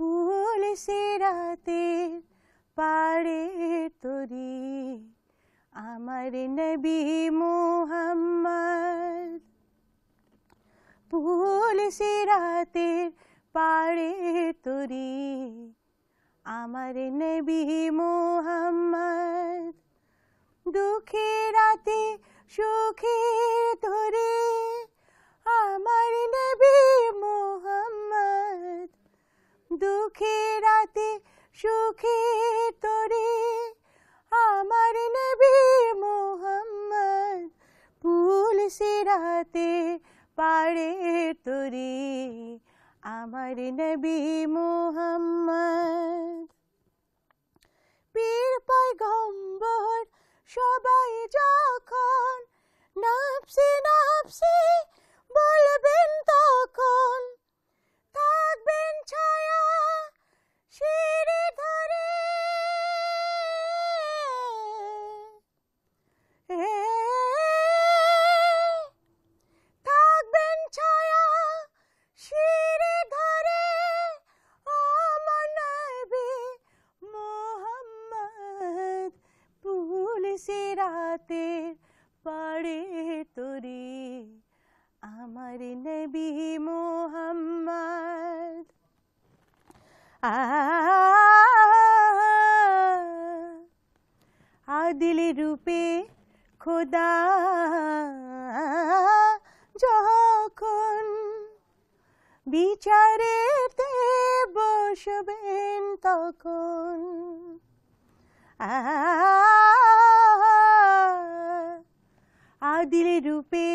ফুল সেরাতে পারে তরি আমার নবী মোহাম্মদ ফুল সেরাতে পারে তরি আমার নবী মোহাম্মদ দুঃখে রাতে সুখে ধরে দুঃখে রাতে সুখে তোরে আমার নবী মোহাম্মদ ফুল সে রাতে পারে তোরে আমার নবী মোহাম্মদ পীর পয়গম্বর সবাই যা সে রাতের পারে তোরে আমার নবী মোহাম্মদ আদিল রূপে খোদা যখন বিচারেতে বসবেন তখন আ দিল রূপে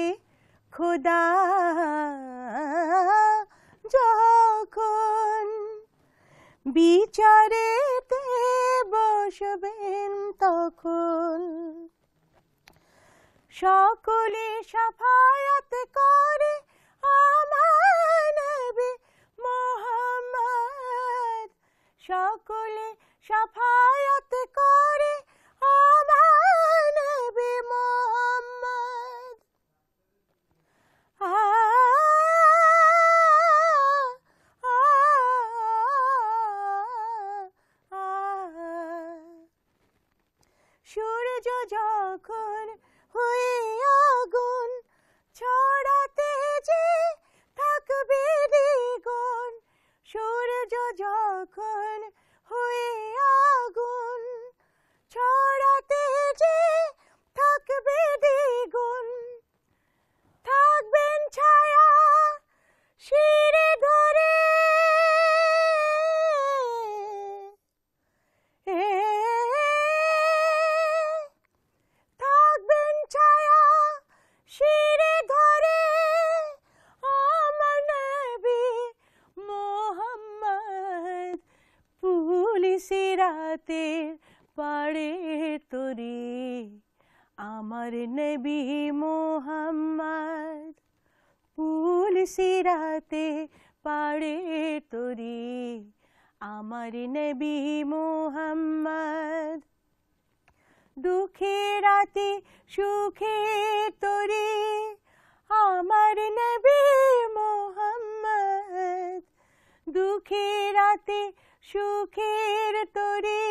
খোদা যখন বিচারেতে বসবেন তখন সকলে সাফায়াত করে আমানবী মোহাম্মদ সকলে সাফায়াত করে Acıcak রাতের পাড়ে তোরে আমার নবী মোহাম্মদ ফুল সিরাতে পাড়ে তোরে আমার নবী মোহাম্মদ দুঃখে রাতে সুখে তোরে আমার নবী মোহাম্মদ দুঃখে রাতে সুখের তরে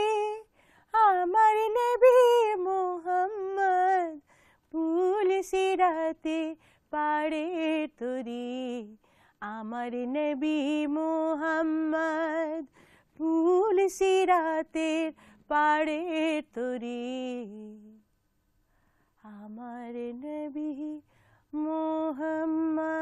আমার নবী মোহাম্মদ ফুল সিরাতে পারে তরে আমার নবী মোহাম্মদ ফুল সিরাতে পারে তরে আমার নবী মোহাম্মদ